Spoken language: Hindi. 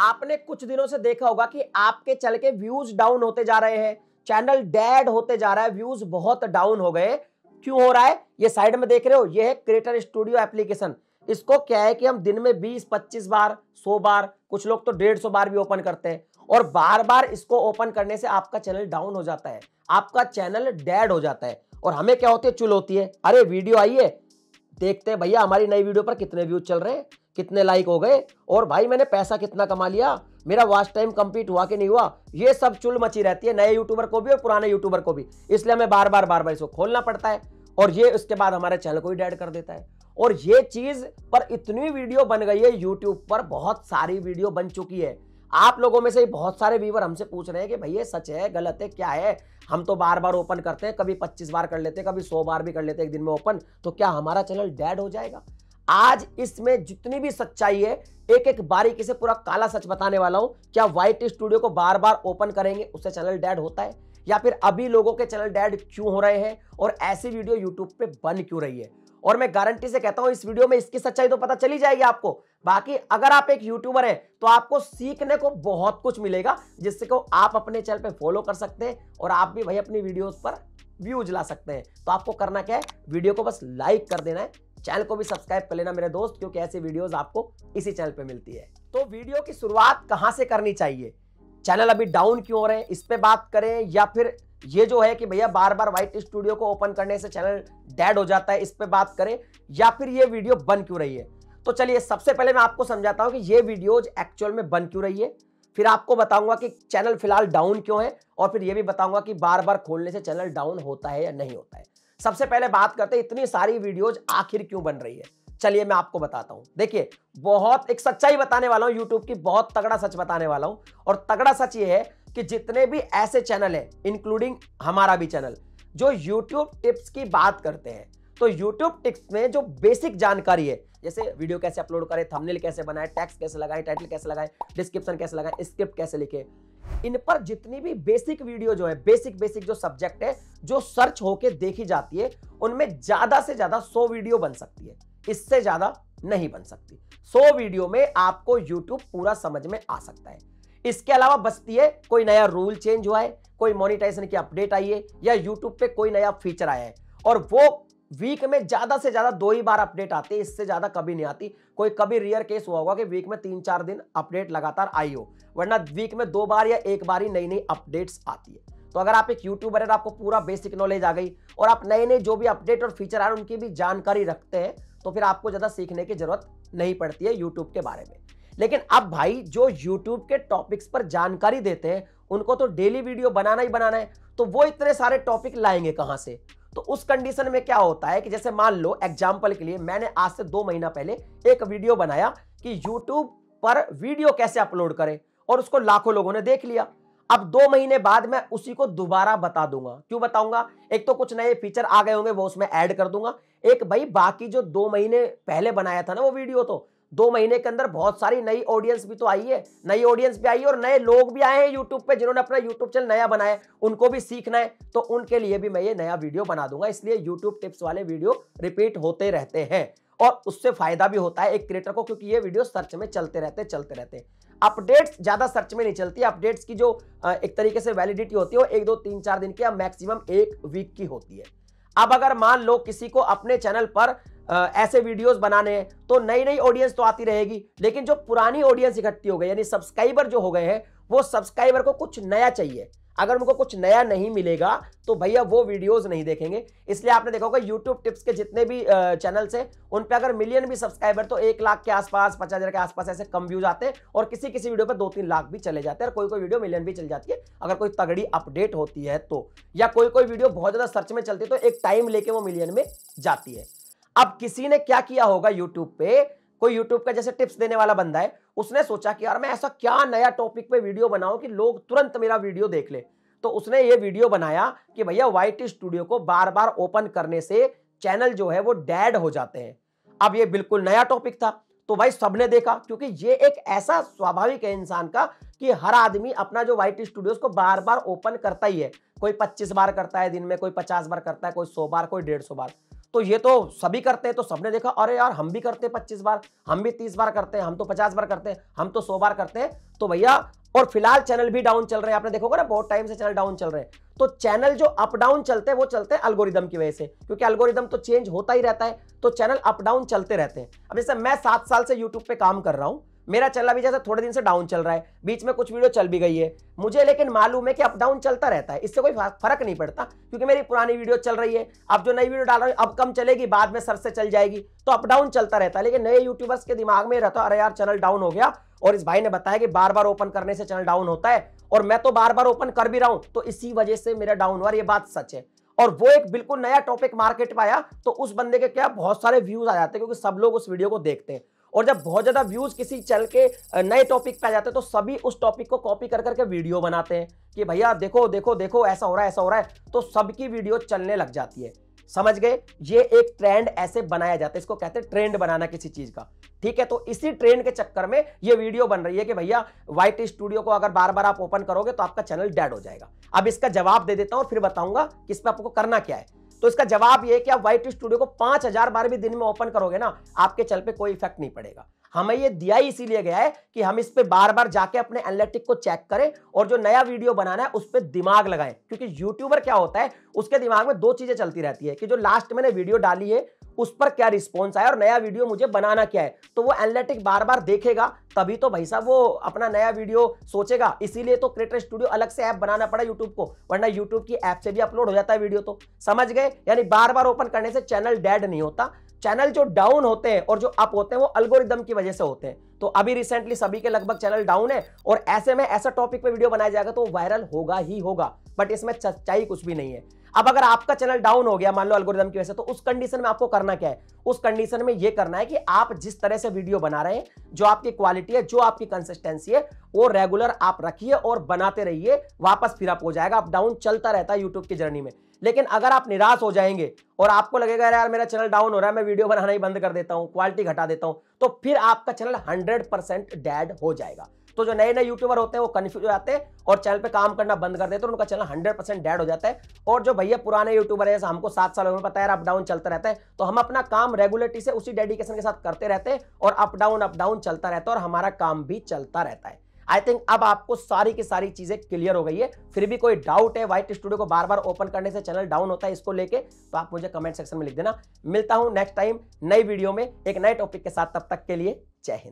आपने कुछ दिनों से देखा होगा कि आपके चल के व्यूज डाउन होते जा रहे हैं चैनल डेड होते जा रहा है व्यूज बहुत डाउन हो गए क्यों हो रहा है ये साइड में देख रहे हो ये है क्रिएटर स्टूडियो एप्लीकेशन इसको क्या है कि हम दिन में 20-25 बार 100 बार कुछ लोग तो 150 बार भी ओपन करते हैं और बार बार इसको ओपन करने से आपका चैनल डाउन हो जाता है आपका चैनल डेड हो जाता है और हमें क्या होती है चुल होती है अरे वीडियो आइए देखते हैं भैया हमारी नई वीडियो पर कितने व्यूज चल रहे हैं कितने लाइक हो गए और भाई मैंने पैसा कितना कमा लिया मेरा वॉच टाइम कंप्लीट हुआ कि नहीं हुआ ये सब चुल मची रहती है नए यूट्यूबर को भी और पुराने यूट्यूबर को भी इसलिए हमें बार बार बार बार इसको खोलना पड़ता है और ये उसके बाद हमारे चैनल को भी डेड कर देता है और ये चीज पर इतनी वीडियो बन गई है यूट्यूब पर बहुत सारी वीडियो बन चुकी है आप लोगों में से ही बहुत सारे व्यूवर हमसे पूछ रहे हैं कि भैया सच है गलत है क्या है हम तो बार बार ओपन करते हैं कभी 25 बार कर लेते हैं कभी 100 बार भी कर लेते हैं एक दिन में ओपन तो क्या हमारा चैनल डेड हो जाएगा आज इसमें जितनी भी सच्चाई है एक एक बारीकी से पूरा काला सच बताने वाला हूं क्या व्हाइट स्टूडियो को बार बार ओपन करेंगे उससे चैनल डेड होता है या फिर अभी लोगों के चैनल डेड क्यों हो रहे हैं और ऐसी वीडियो यूट्यूब पे बन क्यों रही है और मैं गारंटी से कहता हूं इस वीडियो में इसकी सच्चाई तो पता चली जाएगी आपको बाकी अगर आप एक यूट्यूबर हैं तो आपको सीखने को बहुत कुछ मिलेगा जिससे को आप अपने चैनल पे फॉलो कर सकते हैं और आप भी भाई अपनी वीडियोस पर व्यूज ला सकते हैं तो आपको करना क्या है वीडियो को बस लाइक कर देना है चैनल को भी सब्सक्राइब कर लेना मेरे दोस्त क्योंकि ऐसे वीडियोस आपको इसी चैनल पे मिलती है तो वीडियो की शुरुआत कहां से करनी चाहिए चैनल अभी डाउन क्यों हो रहे हैं इस पर बात करें या फिर ये जो है कि भैया बार बार व्हाइट स्टूडियो को ओपन करने से चैनल डेड हो जाता है इस पर बात करें या फिर ये वीडियो बन क्यों रही है तो चलिए सबसे पहले मैं आपको समझाता हूँ कि ये वीडियो एक्चुअल में बन क्यों रही है फिर आपको बताऊंगा कि चैनल फिलहाल डाउन क्यों है और फिर ये भी बताऊंगा कि बार बार खोलने से चैनल डाउन होता है या नहीं होता है सबसे पहले बात करते हैं इतनी सारी वीडियोज आखिर क्यों बन रही है चलिए मैं आपको बताता हूं देखिए बहुत एक सच्चाई बताने वाला हूं यूट्यूब की बहुत तगड़ा सच बताने वाला हूं और तगड़ा सच ये है कि जितने भी ऐसे चैनल हैं इंक्लूडिंग हमारा भी चैनल जो यूट्यूब टिप्स की बात करते हैं तो यूट्यूब टिप्स में जो बेसिक जानकारी है जैसे वीडियो कैसे अपलोड करें थंबनेल कैसे बनाए टैक्स कैसे लगाए टाइटल कैसे लगाए डिस्क्रिप्शन कैसे लगाए स्क्रिप्ट कैसे लिखे इन पर जितनी भी बेसिक वीडियो जो है बेसिक बेसिक जो सब्जेक्ट है जो सर्च होके देखी जाती है उनमें ज्यादा से ज्यादा सौ वीडियो बन सकती है इससे ज्यादा नहीं बन सकती सौ वीडियो में आपको यूट्यूब पूरा समझ में आ सकता है इसके अलावा बचती है कोई नया रूल चेंज हुआ है कोई मोनिटाइजेशन की अपडेट आई है या यूट्यूब पे कोई नया फीचर आया है और वो वीक में ज्यादा से ज्यादा दो ही बार अपडेट आती है इससे ज्यादा कभी नहीं आती कोई कभी रियर केस हुआ होगा कि वीक में तीन चार दिन अपडेट लगातार आई हो वरना वीक में दो बार या एक बार ही नई नई अपडेट्स आती है तो अगर आप एक यूट्यूबर है आपको पूरा बेसिक नॉलेज आ गई और आप नए नए जो भी अपडेट और फीचर आ रहे हैं उनकी भी जानकारी रखते हैं तो फिर आपको ज़्यादा सीखने की जरूरत नहीं पड़ती है यूट्यूब के बारे में लेकिन अब भाई जो यूट्यूब के टॉपिक्स पर जानकारी देते हैं उनको तो डेली वीडियो बनाना ही बनाना है तो वो इतने सारे टॉपिक लाएंगे कहां से तो उस कंडीशन में क्या होता है कि जैसे मान लो एग्जाम्पल के लिए मैंने आज से दो महीना पहले एक वीडियो बनाया कि यूट्यूब पर वीडियो कैसे अपलोड करें और उसको लाखों लोगों ने देख लिया अब दो महीने बाद मैं उसी को दोबारा बता दूंगा क्यों बताऊंगा एक तो कुछ नए फीचर आ गए होंगे वो उसमें ऐड कर दूंगा एक भाई बाकी जो दो महीने पहले बनाया था ना वो वीडियो तो दो महीने के अंदर बहुत सारी नई ऑडियंस भी तो आई है नई ऑडियंस भी आई है और नए लोग भी आए हैं यूट्यूब पे जिन्होंने अपना यूट्यूब चैनल नया बनाया उनको भी सीखना है तो उनके लिए भी मैं ये नया वीडियो बना दूंगा इसलिए यूट्यूब टिप्स वाले वीडियो रिपीट होते रहते हैं और उससे फायदा भी होता है एक क्रिएटर को क्योंकि ये वीडियो सर्च में चलते रहते चलते रहते अपडेट्स ज़्यादा सर्च में नहीं चलती अपडेट्स की जो एक तरीके से वैलिडिटी होती है वो एक दो तीन चार दिन की या मैक्सिमम एक वीक की होती है अब अगर मान लो किसी को अपने चैनल पर ऐसे वीडियोस बनाने हैं तो नई नई ऑडियंस तो आती रहेगी लेकिन जो पुरानी ऑडियंस इकट्ठी हो गई यानी सब्सक्राइबर जो हो गए हैं वो सब्सक्राइबर को कुछ नया चाहिए अगर उनको कुछ नया नहीं मिलेगा तो भैया वो वीडियोस नहीं देखेंगे इसलिए आपने देखा होगा यूट्यूब टिप्स के जितने भी चैनल्स हैं उन पर अगर मिलियन भी सब्सक्राइबर तो एक लाख के आसपास पचास हज़ार के आसपास ऐसे कम व्यूज आते हैं और किसी किसी वीडियो पर दो तीन लाख भी चले जाते हैं और कोई कोई वीडियो मिलियन भी चल जाती है अगर कोई तगड़ी अपडेट होती है तो या कोई कोई वीडियो बहुत ज़्यादा सर्च में चलती है तो एक टाइम लेके वो मिलियन में जाती है अब किसी ने क्या किया होगा यूट्यूब पे कोई यूट्यूब का जैसे टिप्स देने वाला बंदा है उसने सोचा कि यार मैं ऐसा क्या नया टॉपिक पे वीडियो बनाऊं कि लोग तुरंत मेरा वीडियो देख ले तो उसने ये वीडियो बनाया कि भैया वाइट स्टूडियो को बार बार ओपन करने से चैनल जो है वो डेड हो जाते हैं अब ये बिल्कुल नया टॉपिक था तो भाई सबने देखा क्योंकि ये एक ऐसा स्वाभाविक है इंसान का कि हर आदमी अपना जो वाइट टी स्टूडियो को बार बार ओपन करता ही है कोई 25 बार करता है दिन में कोई 50 बार करता है कोई 100 बार कोई 150 बार तो ये तो सभी करते हैं तो सबने देखा अरे यार हम भी करते हैं पच्चीस बार हम भी तीस बार करते हैं हम तो पचास बार करते हैं हम तो 100 बार करते हैं तो भैया और फिलहाल चैनल भी डाउन चल रहे हैं आपने देखोगे ना बहुत टाइम से चैनल डाउन चल रहे हैं तो चैनल जो अप डाउन चलते हैं वो चलते हैं अल्गोरिदम की वजह से क्योंकि अल्गोरिदम तो चेंज होता ही रहता है तो चैनल अप डाउन चलते रहते हैं अब जैसे मैं सात साल से यूट्यूब पे काम कर रहा हूं मेरा चलना भी जैसे थोड़े दिन से डाउन चल रहा है बीच में कुछ वीडियो चल भी गई है मुझे लेकिन मालूम है कि अप डाउन चलता रहता है इससे कोई फर्क नहीं पड़ता क्योंकि मेरी पुरानी वीडियो चल रही है अब जो नई वीडियो डाल रहा हूँ अब कम चलेगी बाद में सर से चल जाएगी तो अप डाउन चलता रहता है लेकिन नए यूट्यूबर्स के दिमाग में रहता अरे यार चैनल डाउन हो गया और इस भाई ने बताया कि बार बार ओपन करने से चैनल डाउन होता है और मैं तो बार बार ओपन कर भी रहा हूं तो इसी वजह से मेरा डाउन हुआ ये बात सच है और वो एक बिल्कुल नया टॉपिक मार्केट में आया तो उस बंदे के क्या बहुत सारे व्यूज आ जाते हैं क्योंकि सब लोग उस वीडियो को देखते हैं और जब बहुत ज़्यादा व्यूज़ किसी चैनल के नए टॉपिक पे आ जाते हैं तो सभी उस टॉपिक को कॉपी कर करके वीडियो बनाते हैं कि भैया देखो देखो देखो ऐसा हो रहा है ऐसा हो रहा है तो सबकी वीडियो चलने लग जाती है समझ गए ये एक ट्रेंड ऐसे बनाया जाता है इसको कहते हैं ट्रेंड बनाना किसी चीज़ का ठीक है तो इसी ट्रेंड के चक्कर में ये वीडियो बन रही है कि भैया व्हाइट स्टूडियो को अगर बार बार आप ओपन करोगे तो आपका चैनल डेड हो जाएगा अब इसका जवाब दे देता हूं और फिर बताऊंगा कि इस पर आपको करना क्या है तो इसका जवाब यह कि आप वाइट स्टूडियो को पांच हजार बार भी दिन में ओपन करोगे ना आपके चल पे कोई इफेक्ट नहीं पड़ेगा हमें ये दिया ही इसीलिए गया है कि हम इस पर बार बार जाके अपने एनालिटिक को चेक करें और जो नया वीडियो बनाना है उस पर दिमाग लगाएं क्योंकि यूट्यूबर क्या होता है उसके दिमाग में दो चीजें चलती रहती है कि जो लास्ट मैंने वीडियो डाली है उस पर क्या रिस्पॉन्स आया और नया वीडियो मुझे बनाना क्या है तो वो एनालिटिक बार बार देखेगा तभी तो भाई साहब वो अपना नया वीडियो सोचेगा इसीलिए तो क्रिएटर स्टूडियो अलग से ऐप बनाना पड़ा यूट्यूब को वरना यूट्यूब की ऐप से भी अपलोड हो जाता है वीडियो तो समझ गए यानी बार बार ओपन करने से चैनल डेड नहीं होता चैनल जो डाउन होते हैं और जो अप होते हैं वो अल्गोरिदम की वजह से होते हैं तो अभी रिसेंटली सभी के लगभग चैनल डाउन है और ऐसे में ऐसा टॉपिक पे वीडियो बनाया जाएगा तो वायरल होगा ही होगा बट इसमें सच्चाई कुछ भी नहीं है अब अगर आपका चैनल डाउन हो गया मान लो अलगोरिदम की वजह से तो उस कंडीशन में आपको करना क्या है उस कंडीशन में यह करना है कि आप जिस तरह से वीडियो बना रहे हैं जो आपकी क्वालिटी है जो आपकी कंसिस्टेंसी है वो रेगुलर आप रखिए और बनाते रहिए वापस फिर आप हो जाएगा आप डाउन चलता रहता है यूट्यूब की जर्नी में लेकिन अगर आप निराश हो जाएंगे और आपको लगेगा यार मेरा चैनल डाउन हो रहा है मैं वीडियो बनाना ही बंद कर देता हूँ क्वालिटी घटा देता हूँ तो फिर आपका चैनल हंड्रेड डेड हो जाएगा तो जो नए नए यूट्यूबर होते हैं वो कन्फ्यूज हो जाते हैं और चैनल पे काम करना बंद कर देते हैं उनका चैनल हंड्रेड परसेंट डेड हो जाता है और जो भैया पुराने यूट्यूबर है हमको सात साल उन्हें पता है अप डाउन चलता रहता है तो हम अपना काम रेगुलरिटी से उसी डेडिकेशन के साथ करते रहते हैं और अप डाउन अप डाउन चलता रहता है और हमारा काम भी चलता रहता है आई थिंक अब आपको सारी की सारी चीजें क्लियर हो गई है फिर भी कोई डाउट है व्हाइट स्टूडियो को बार बार ओपन करने से चैनल डाउन होता है इसको लेके तो आप मुझे कमेंट सेक्शन में लिख देना मिलता हूं नेक्स्ट टाइम नई वीडियो में एक नए टॉपिक के साथ तब तक के लिए जय हिंद